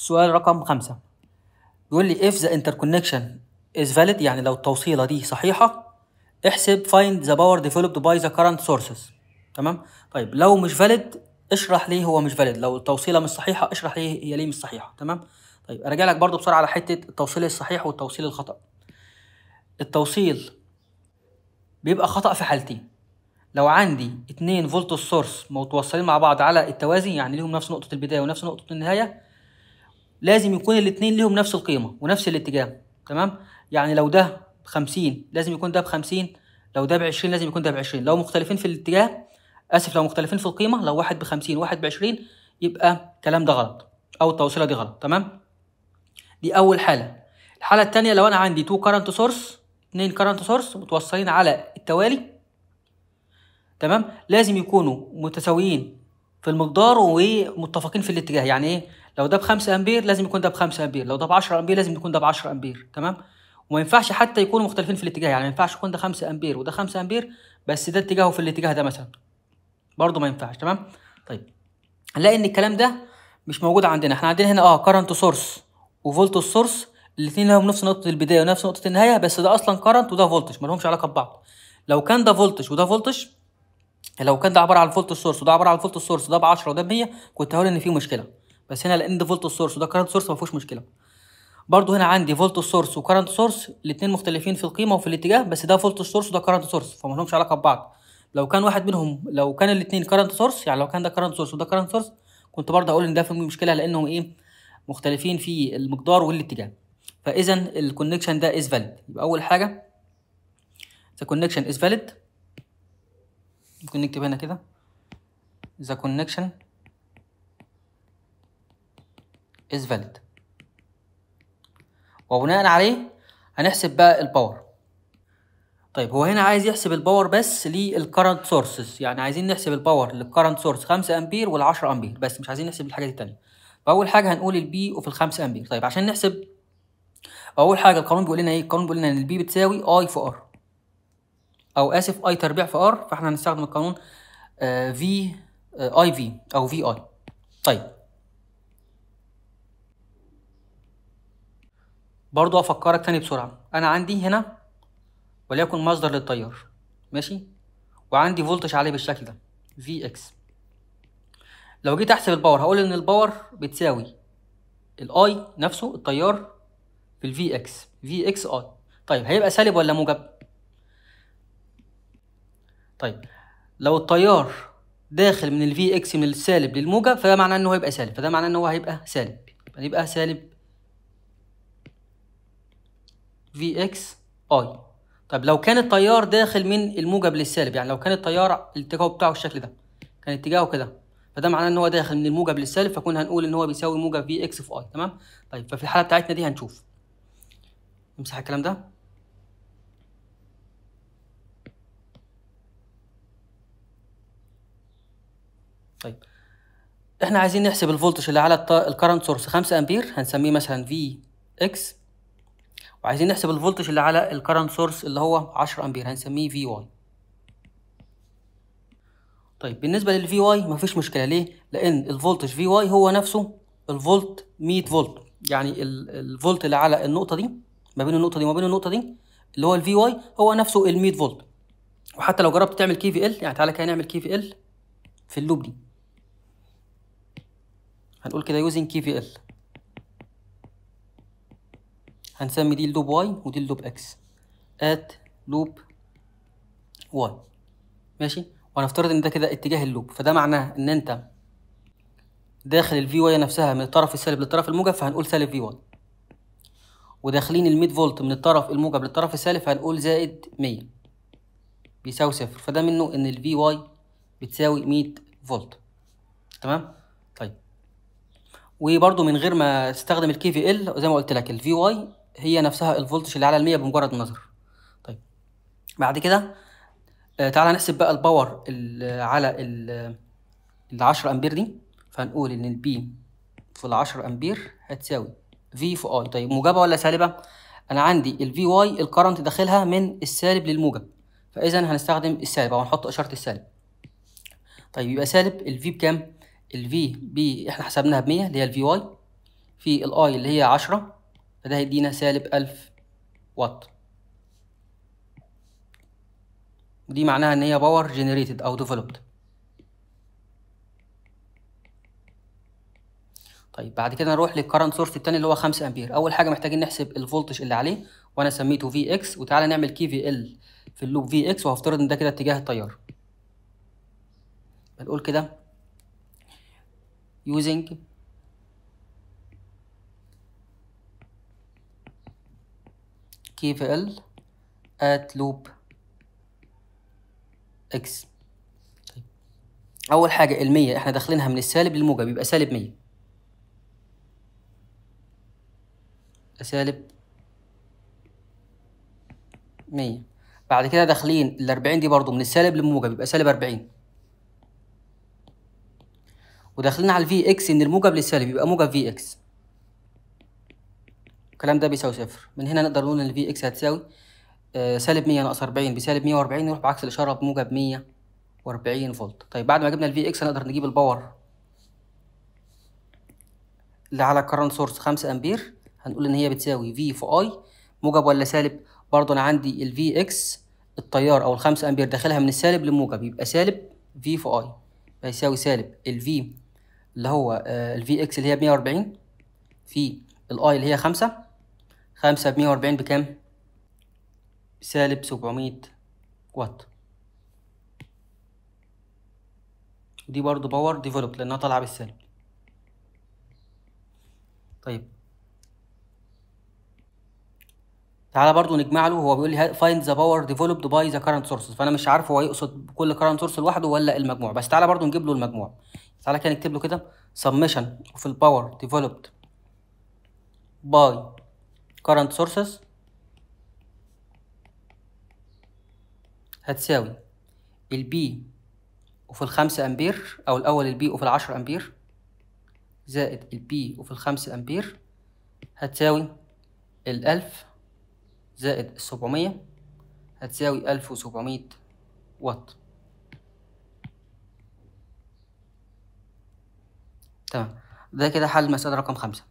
سؤال رقم خمسة بيقول لي if the interconnection is valid يعني لو التوصيلة دي صحيحة احسب find the power developed by the current sources تمام طيب لو مش valid اشرح ليه هو مش valid لو التوصيلة مش صحيحة اشرح ليه هي ليه مش صحيحة تمام طيب ارجع لك برضو بسرعة على حتة التوصيل الصحيح والتوصيل الخطأ التوصيل بيبقى خطأ في حالتين لو عندي اتنين فولت السورس متوصلين مع بعض على التوازي يعني ليهم نفس نقطة البداية ونفس نقطة النهاية لازم يكون الاثنين ليهم نفس القيمه ونفس الاتجاه تمام يعني لو ده ب 50 لازم يكون ده ب 50 لو ده ب 20 لازم يكون ده ب 20 لو مختلفين في الاتجاه اسف لو مختلفين في القيمه لو واحد ب 50 وواحد ب 20 يبقى الكلام ده غلط او التوصيله دي غلط تمام دي اول حاله الحاله الثانيه لو انا عندي 2 كارنت سورس 2 كارنت سورس متوصلين على التوالي تمام لازم يكونوا متساويين في المقدار ومتفقين في الاتجاه يعني ايه لو ده ب 5 امبير لازم يكون ده ب 5 امبير لو ده ب 10 امبير لازم يكون ده ب 10 امبير تمام وما ينفعش حتى يكونوا مختلفين في الاتجاه يعني ما ينفعش يكون ده 5 امبير وده 5 امبير بس ده اتجاهه في الاتجاه ده مثلا برضه ما ينفعش تمام طيب هنلاقي ان الكلام ده مش موجود عندنا احنا عندنا هنا اه كرنت سورس وفولت سورس الاثنين لهم نفس نقطه البدايه ونفس نقطه النهايه بس ده اصلا كرنت وده فولتج ما لهمش علاقه ببعض لو كان ده فولتج وده فولتج لو كان ده عباره عن فولت سورس وده عباره عن فولت سورس وده ب 10 وده ب 100 كنت هقول ان في مشكله بس هنا لان ده فولت سورس وده كارنت سورس ما فيهوش مشكله برضو هنا عندي فولت سورس وكارنت سورس الاثنين مختلفين في القيمه وفي الاتجاه بس ده فولت سورس وده كارنت سورس فما لهمش علاقه ببعض لو كان واحد منهم لو كان الاثنين كارنت سورس يعني لو كان ده كارنت سورس وده كارنت سورس كنت برضه هقول ان ده في مشكله لانهم ايه مختلفين في المقدار والاتجاه فاذا الكونكشن ده از فاليد يبقى اول حاجه ذا كونكشن از فاليد ممكن نكتب هنا كده the connection is valid وبناء عليه هنحسب بقى الباور طيب هو هنا عايز يحسب الباور بس للكرنت سورسز يعني عايزين نحسب الباور للكرنت سورس 5 امبير وال10 امبير بس مش عايزين نحسب الحاجات التانية فاول حاجه هنقول البي وفي ال5 امبير طيب عشان نحسب اول حاجه القانون بيقول لنا ايه القانون بيقول لنا ان البي بتساوي اي في ار او اسف اي تربيع في ار فاحنا هنستخدم القانون في اي في او في اي طيب برضو افكرك تاني بسرعه انا عندي هنا وليكن مصدر للتيار ماشي وعندي فولتج عليه بالشكل ده في اكس لو جيت احسب الباور هقول ان الباور بتساوي الاي نفسه التيار في الفي اكس في اكس اي طيب هيبقى سالب ولا موجب طيب لو التيار داخل من الفي اكس من السالب للموجب فده معناه ان هو هيبقى سالب فده معناه ان هو هيبقى سالب يبقى يبقى سالب في اكس اي طيب لو كان التيار داخل من الموجب للسالب يعني لو كان التيار الاتجاه بتاعه الشكل ده كان اتجاهه كده فده معناه ان هو داخل من الموجب للسالب فكون هنقول ان هو بيساوي موجب في اكس في اي تمام طيب ففي الحاله بتاعتنا دي هنشوف امسح الكلام ده طيب احنا عايزين نحسب الفولتج اللي على الكرنت سورس 5 امبير هنسميه مثلا في اكس وعايزين نحسب الفولتج اللي على الكرنت سورس اللي هو 10 امبير هنسميه في واي طيب بالنسبه للفي واي مفيش مشكله ليه لان الفولتج في واي هو نفسه الفولت 100 فولت يعني الفولت اللي على النقطه دي ما بين النقطه دي وما بين النقطه دي اللي هو الفي واي هو نفسه ال 100 فولت وحتى لو جربت تعمل كي في ال يعني تعالى كده نعمل كي في ال في اللوب دي هنقول كده يوزنج كي في ال هنسمي دي اللوب واي ودي اللوب اكس ات لوب واي ماشي وهنفترض ان ده كده اتجاه اللوب فده معناه ان انت داخل الفي واي نفسها من الطرف السالب للطرف الموجب فهنقول سالب في واي وداخلين 100 فولت من الطرف الموجب للطرف السالب هنقول زائد 100 بيساوي صفر فده منه ان الفي واي بتساوي 100 فولت تمام وبرده من غير ما استخدم الكي في ال زي ما قلت لك الفي واي هي نفسها الفولتج اللي على المية بمجرد النظر طيب بعد كده آه، تعالى نحسب بقى الباور على ال 10 امبير دي فهنقول ان البي في ال 10 امبير هتساوي في في اي طيب موجبة ولا سالبة انا عندي الفي واي الكرنت داخلها من السالب للموجب فاذا هنستخدم السالب او هنحط اشارة السالب طيب يبقى سالب الفي بكام ال V بي احنا حسبناها ب 100 اللي هي ال V Y في ال I اللي هي 10 فده هيدينا سالب 1000 واط ودي معناها ان هي باور جنريتد او ديفلوبد طيب بعد كده نروح للكرنت سورس التاني اللي هو 5 امبير اول حاجه محتاجين نحسب الفولتج اللي عليه وانا سميته في اكس وتعالى نعمل كي في ال في اللوب في اكس وهفترض ان ده كده اتجاه التيار بنقول كده using KVL at loop x اول حاجه ال100 احنا داخلينها من السالب للموجب يبقى سالب 100 سالب 100 بعد كده داخلين ال40 دي برضو من السالب للموجب يبقى سالب 40 وداخلين على الفي اكس ان الموجب للسالب يبقى موجب في اكس الكلام ده بيساوي صفر من هنا نقدر نقول ان الفي اكس هتساوي آه، سالب 100 ناقص 40 بسالب 140 نروح بعكس الاشاره بموجب 140 فولت طيب بعد ما جبنا الفي اكس هنقدر نجيب الباور اللي على الكرنت سورس 5 امبير هنقول ان هي بتساوي في في اي موجب ولا سالب برضه انا عندي الفي اكس التيار او ال 5 امبير داخلها من السالب للموجب يبقى سالب في في اي هيساوي سالب الفي اللي هو آه، الفي اكس اللي هي 140 في الاي اللي هي 5 5 ب 140 بكام سالب 700 وات دي برضو باور ديفلوب لانها طالعه بالسالب طيب تعالى برضو نجمع له هو بيقول لي فايند ذا باور ديفلوبد باي ذا كارنت سورسز فانا مش عارف هو يقصد كل كارنت سورس لوحده ولا المجموع بس تعالى برضو نجيب له المجموع تعالى كده نكتب له كده submission of the power developed by current sources هتساوي البي وفي الخمسة أمبير أو الأول البي وفي العشرة أمبير زائد البي وفي الخمسة أمبير هتساوي الألف زائد السبعمية هتساوي ألف وسبعمية وات تمام ده كده حل مسألة رقم خمسة